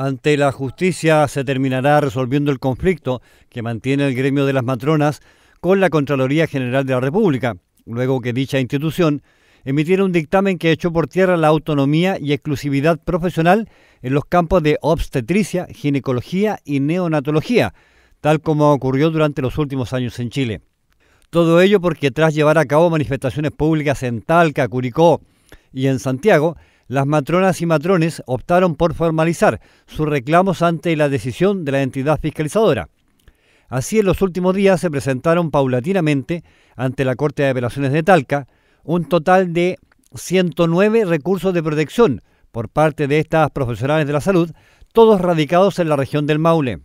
Ante la justicia se terminará resolviendo el conflicto que mantiene el gremio de las matronas con la Contraloría General de la República, luego que dicha institución emitiera un dictamen que echó por tierra la autonomía y exclusividad profesional en los campos de obstetricia, ginecología y neonatología, tal como ocurrió durante los últimos años en Chile. Todo ello porque tras llevar a cabo manifestaciones públicas en Talca, Curicó y en Santiago, las matronas y matrones optaron por formalizar sus reclamos ante la decisión de la entidad fiscalizadora. Así, en los últimos días se presentaron paulatinamente ante la Corte de Apelaciones de Talca un total de 109 recursos de protección por parte de estas profesionales de la salud, todos radicados en la región del Maule.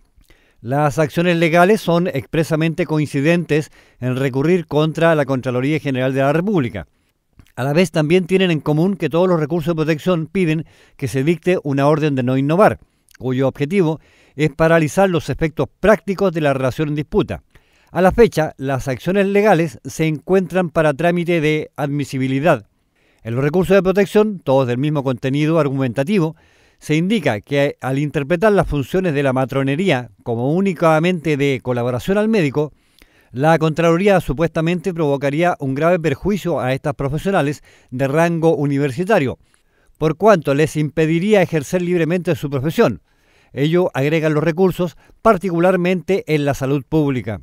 Las acciones legales son expresamente coincidentes en recurrir contra la Contraloría General de la República. A la vez también tienen en común que todos los recursos de protección piden que se dicte una orden de no innovar, cuyo objetivo es paralizar los efectos prácticos de la relación en disputa. A la fecha, las acciones legales se encuentran para trámite de admisibilidad. En los recursos de protección, todos del mismo contenido argumentativo, se indica que al interpretar las funciones de la matronería como únicamente de colaboración al médico, la Contraloría supuestamente provocaría un grave perjuicio a estas profesionales de rango universitario, por cuanto les impediría ejercer libremente su profesión. Ello agrega los recursos, particularmente en la salud pública.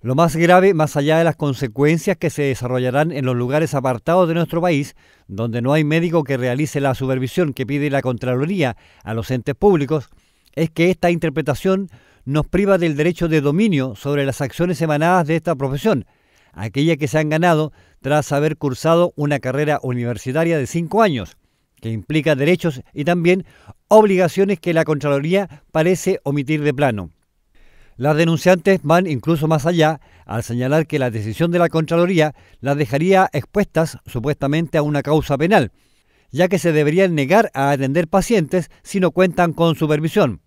Lo más grave, más allá de las consecuencias que se desarrollarán en los lugares apartados de nuestro país, donde no hay médico que realice la supervisión que pide la Contraloría a los entes públicos, es que esta interpretación nos priva del derecho de dominio sobre las acciones emanadas de esta profesión, aquella que se han ganado tras haber cursado una carrera universitaria de cinco años, que implica derechos y también obligaciones que la Contraloría parece omitir de plano. Las denunciantes van incluso más allá al señalar que la decisión de la Contraloría las dejaría expuestas supuestamente a una causa penal, ya que se deberían negar a atender pacientes si no cuentan con supervisión.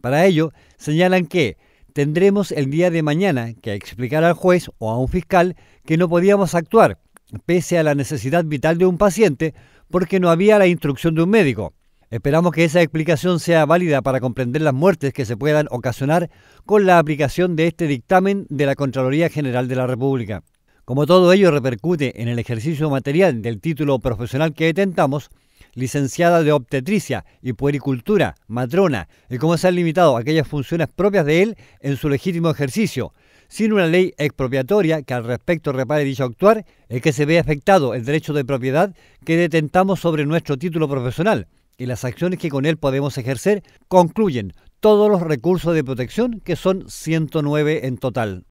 Para ello, señalan que tendremos el día de mañana que explicar al juez o a un fiscal que no podíamos actuar, pese a la necesidad vital de un paciente, porque no había la instrucción de un médico. Esperamos que esa explicación sea válida para comprender las muertes que se puedan ocasionar con la aplicación de este dictamen de la Contraloría General de la República. Como todo ello repercute en el ejercicio material del título profesional que detentamos, licenciada de obstetricia y puericultura, matrona, y cómo se han limitado aquellas funciones propias de él en su legítimo ejercicio, sin una ley expropiatoria que al respecto repare dicho actuar, es que se ve afectado el derecho de propiedad que detentamos sobre nuestro título profesional, y las acciones que con él podemos ejercer concluyen todos los recursos de protección, que son 109 en total.